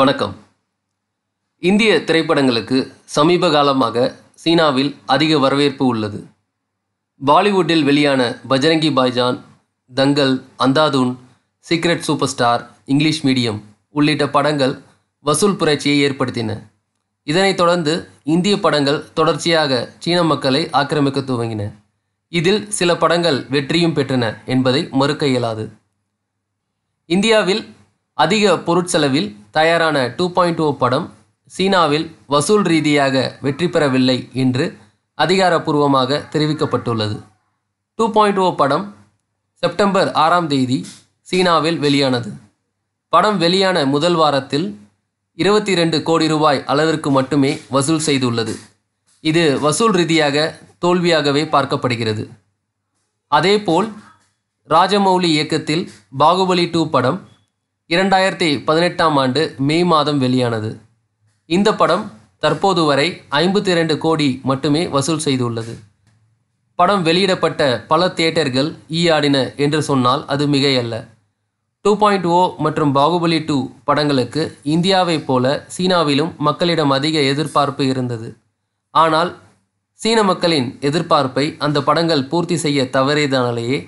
வணக்கம் இந்திய திரைப்படங்களுக்கு சமீப காலமாக சீனாவில் அதிக வரவேற்பு உள்ளது பாலிவுட்டில் வெளியான Bajrangi Bhaijaan Dangal Andhadhun secret superstar English medium உள்ளிட்ட படங்கள் வசூல் புரட்சியை ஏற்படுத்தின இதனைத் தொடர்ந்து இந்திய படங்கள் தொடர்ச்சியாக சீன மக்களை ஆக்கிரமிக்க துவங்கின இதில் சில படங்கள் வெற்றியும் பெற்றன என்பதை மறுக்க இயலாது இந்தியாவில் அதிக பொருட்செலவில் தயாரான டூ பாயிண்ட் ஓ படம் சீனாவில் வசூல் ரீதியாக வெற்றி பெறவில்லை என்று அதிகாரப்பூர்வமாக தெரிவிக்கப்பட்டுள்ளது டூ பாயிண்ட் ஓ படம் செப்டம்பர் ஆறாம் தேதி சீனாவில் வெளியானது படம் வெளியான முதல் வாரத்தில் இருபத்தி ரெண்டு கோடி ரூபாய் அளவிற்கு மட்டுமே வசூல் செய்துள்ளது இது வசூல் ரீதியாக தோல்வியாகவே பார்க்கப்படுகிறது அதேபோல் ராஜமௌலி இயக்கத்தில் பாகுபலி டூ படம் இரண்டாயிரத்தி பதினெட்டாம் ஆண்டு மே மாதம் வெளியானது இந்த படம் தற்போது வரை ஐம்பத்தி இரண்டு கோடி மட்டுமே வசூல் செய்துள்ளது படம் வெளியிடப்பட்ட பல தியேட்டர்கள் ஈயாடின என்று சொன்னால் அது மிகையல்ல டூ பாயிண்ட் ஓ மற்றும் பாகுபலி டூ படங்களுக்கு இந்தியாவைப் போல சீனாவிலும் மக்களிடம் அதிக எதிர்பார்ப்பு இருந்தது ஆனால் சீன மக்களின் எதிர்பார்ப்பை அந்த படங்கள் பூர்த்தி செய்ய தவறியதனாலேயே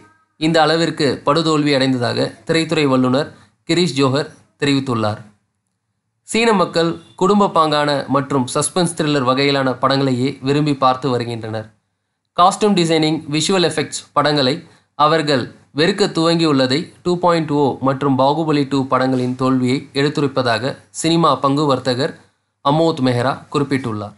இந்த அளவிற்கு படுதோல்வி அடைந்ததாக திரைத்துறை வல்லுநர் கிரீஷ் ஜோஹர் தெரிவித்துள்ளார் சீன மக்கள் குடும்ப பாங்கான மற்றும் சஸ்பென்ஸ் த்ரில்லர் வகையிலான படங்களையே விரும்பி பார்த்து வருகின்றனர் காஸ்டியூம் டிசைனிங் விஷுவல் எஃபெக்ட்ஸ் படங்களை அவர்கள் வெறுக்க துவங்கியுள்ளதை டூ பாயிண்ட் ஓ மற்றும் பாகுபலி டூ படங்களின் தோல்வியை எடுத்துரைப்பதாக சினிமா பங்கு வர்த்தகர் அமோத் மெஹ்ரா குறிப்பிட்டுள்ளார்